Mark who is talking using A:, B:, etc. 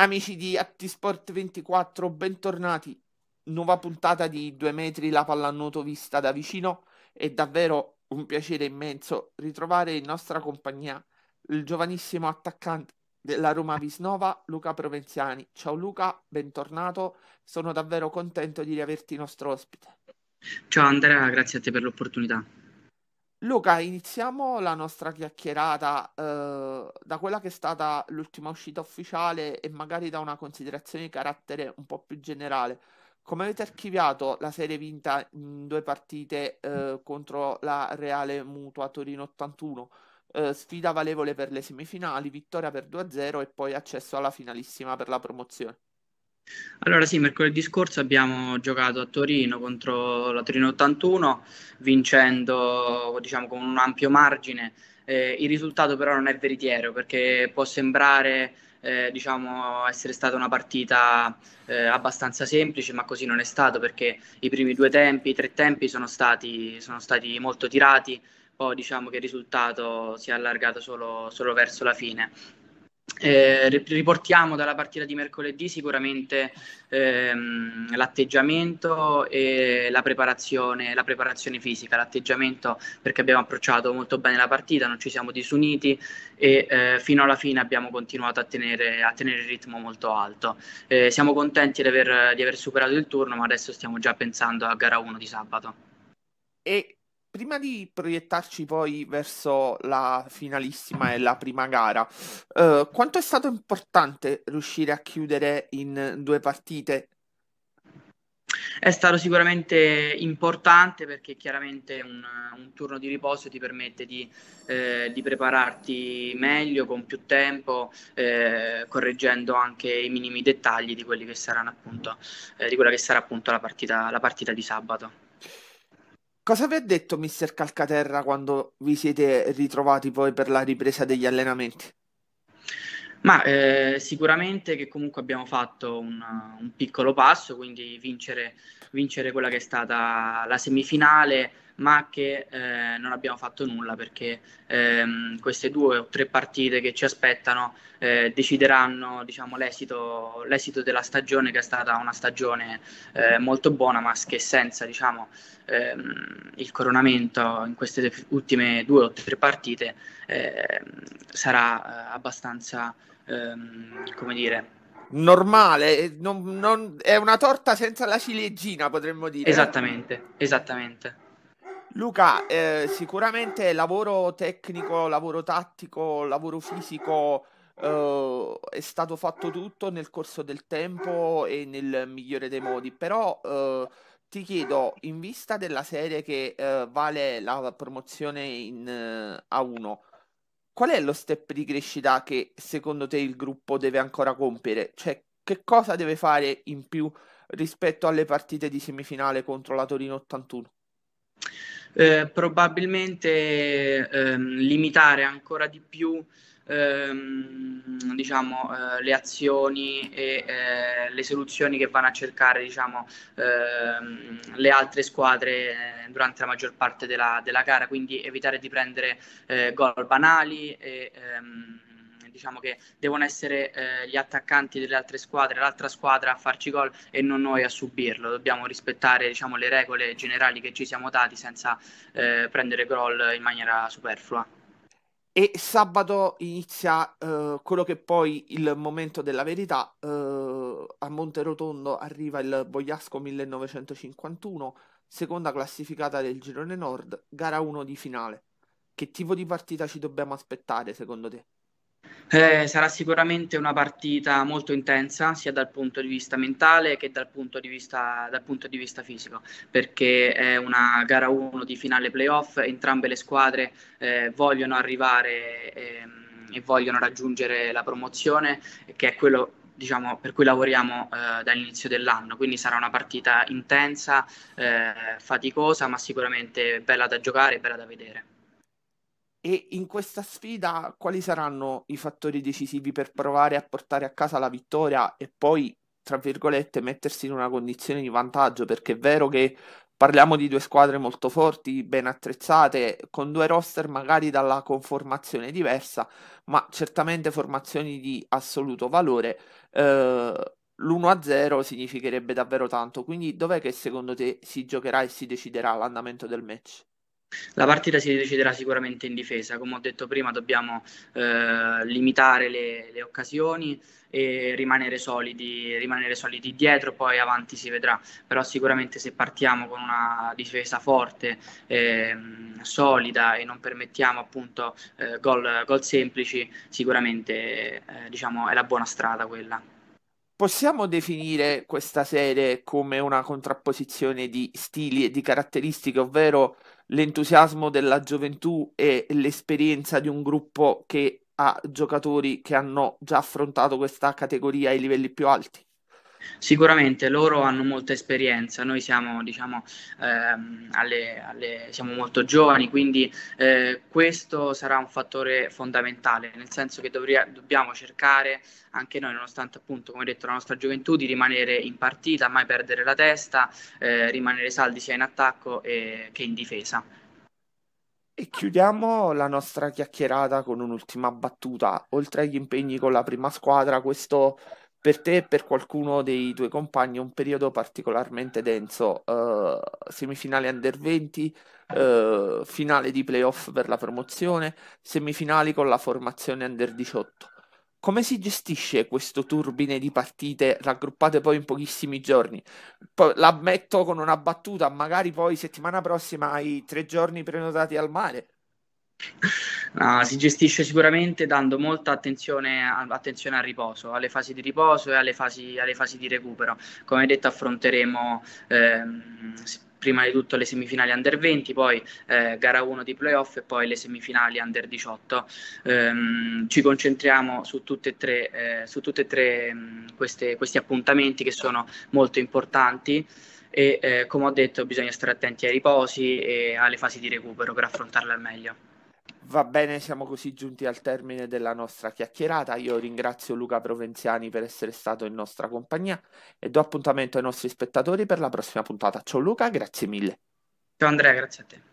A: Amici di Attisport 24, bentornati. Nuova puntata di Due metri la pallanuoto vista da vicino. È davvero un piacere immenso ritrovare in nostra compagnia il giovanissimo attaccante della Roma Visnova, Luca Provenziani. Ciao Luca, bentornato. Sono davvero contento di riaverti nostro ospite.
B: Ciao Andrea, grazie a te per l'opportunità.
A: Luca, iniziamo la nostra chiacchierata eh, da quella che è stata l'ultima uscita ufficiale e magari da una considerazione di carattere un po' più generale. Come avete archiviato la serie vinta in due partite eh, contro la Reale Mutua Torino 81? Eh, sfida valevole per le semifinali, vittoria per 2-0 e poi accesso alla finalissima per la promozione.
B: Allora sì, mercoledì scorso abbiamo giocato a Torino contro la Torino 81, vincendo diciamo, con un ampio margine. Eh, il risultato però non è veritiero perché può sembrare eh, diciamo, essere stata una partita eh, abbastanza semplice, ma così non è stato perché i primi due tempi, i tre tempi sono stati, sono stati molto tirati, poi diciamo che il risultato si è allargato solo, solo verso la fine. Eh, riportiamo dalla partita di mercoledì sicuramente ehm, l'atteggiamento e la preparazione, la preparazione, fisica, l'atteggiamento perché abbiamo approcciato molto bene la partita, non ci siamo disuniti e eh, fino alla fine abbiamo continuato a tenere, a tenere il ritmo molto alto. Eh, siamo contenti di aver, di aver superato il turno, ma adesso stiamo già pensando a gara 1 di sabato.
A: E prima di proiettarci poi verso la finalissima e la prima gara, eh, quanto è stato importante riuscire a chiudere in due partite? È stato
B: sicuramente importante perché chiaramente un, un turno di riposo ti permette di, eh, di prepararti meglio, con più tempo, eh, correggendo anche i minimi dettagli di, che appunto, eh, di quella che sarà appunto la partita, la partita di sabato.
A: Cosa vi ha detto mister Calcaterra quando vi siete ritrovati poi per la ripresa degli allenamenti?
B: Ma eh, sicuramente che comunque abbiamo fatto un, un piccolo passo, quindi vincere, vincere, quella che è stata la semifinale, ma che eh, non abbiamo fatto nulla perché ehm, queste due o tre partite che ci aspettano eh, decideranno diciamo, l'esito, l'esito, della stagione che è stata una stagione eh, molto buona ma che senza diciamo, ehm, il coronamento in queste ultime
A: due o tre partite ehm, sarà eh, abbastanza ehm, come dire normale, eh, non, non, è una torta senza la ciliegina, potremmo dire. Esattamente,
B: esattamente.
A: Luca, eh, sicuramente lavoro tecnico, lavoro tattico, lavoro fisico eh, è stato fatto tutto nel corso del tempo e nel migliore dei modi, però eh, ti chiedo, in vista della serie che eh, vale la promozione in eh, A1, qual è lo step di crescita che secondo te il gruppo deve ancora compiere? Cioè, che cosa deve fare in più rispetto alle partite di semifinale contro la Torino 81?
B: eh, probabilmente ehm, limitare
A: ancora di più ehm, diciamo,
B: eh, le azioni e eh, le soluzioni che vanno a cercare diciamo, ehm, le altre squadre eh, durante la maggior parte della, della gara, quindi evitare di prendere eh, gol banali e, ehm, diciamo che devono essere eh, gli attaccanti delle altre squadre, l'altra squadra a farci gol e non noi a subirlo. Dobbiamo rispettare diciamo, le regole generali che ci siamo dati senza eh, prendere gol in maniera superflua.
A: E sabato inizia eh, quello che è poi il momento della verità. Eh, a Monterotondo arriva il Bogliasco 1951, seconda classificata del girone nord, gara 1 di finale. Che tipo di partita ci dobbiamo aspettare secondo te?
B: Eh, sarà sicuramente una partita molto intensa sia dal punto di vista mentale che dal punto di vista, punto di vista fisico, perché è una gara 1 di finale playoff, entrambe le squadre eh, vogliono arrivare ehm, e vogliono raggiungere la promozione, che è quello diciamo, per cui lavoriamo eh, dall'inizio dell'anno, quindi sarà una partita intensa, eh, faticosa, ma sicuramente bella da giocare e bella da vedere.
A: E in questa sfida quali saranno i fattori decisivi per provare a portare a casa la vittoria e poi, tra virgolette, mettersi in una condizione di vantaggio? Perché è vero che parliamo di due squadre molto forti, ben attrezzate, con due roster magari dalla conformazione diversa, ma certamente formazioni di assoluto valore. Eh, l'1-0 significherebbe davvero tanto, quindi dov'è che secondo te si giocherà e si deciderà l'andamento del match? La partita si deciderà sicuramente
B: in difesa, come ho detto prima dobbiamo eh, limitare le, le, occasioni e rimanere solidi, rimanere solidi dietro, poi avanti si vedrà, però sicuramente se partiamo con una difesa forte, eh, solida e non permettiamo appunto eh, gol, gol semplici, sicuramente eh, diciamo, è la buona
A: strada quella. Possiamo definire questa serie come una contrapposizione di stili e di caratteristiche, ovvero l'entusiasmo della gioventù e l'esperienza di un gruppo che ha giocatori che hanno già affrontato questa categoria ai livelli più alti?
B: Sicuramente loro hanno molta esperienza, noi siamo, diciamo, ehm, alle, alle, siamo molto giovani, quindi eh, questo sarà un fattore fondamentale, nel senso che dovria, dobbiamo cercare anche noi, nonostante appunto, come detto, la nostra gioventù, di rimanere in partita, mai perdere la testa, eh, rimanere saldi sia in attacco eh, che in difesa.
A: E chiudiamo la nostra chiacchierata con un'ultima battuta. Oltre agli impegni con la prima squadra, questo per te e per qualcuno dei tuoi compagni un periodo particolarmente denso, uh, semifinale under 20, uh, eh, finale di playoff per la promozione, semifinali con la formazione under 18. Come si gestisce questo turbine di partite raggruppate poi in pochissimi giorni? Poi, la con una battuta, magari poi settimana prossima hai tre giorni prenotati al mare,
B: Uh, si gestisce sicuramente dando molta attenzione, attenzione, al riposo, alle fasi di riposo e alle fasi, alle fasi di recupero. Come detto affronteremo ehm, prima di tutto le semifinali under 20, poi eh, gara 1 di playoff e poi le semifinali under 18. Ehm, ci concentriamo su tutti e tre, eh, su tutte e tre mh, mm, queste, questi appuntamenti che sono molto importanti e eh, come ho detto bisogna stare attenti ai riposi e alle fasi di recupero per affrontarle al meglio.
A: Va bene, siamo così giunti al termine della nostra chiacchierata. Io ringrazio Luca Provenziani per essere stato in nostra compagnia e do appuntamento ai nostri spettatori per la prossima puntata. Ciao Luca, grazie mille. Ciao Andrea, grazie a te.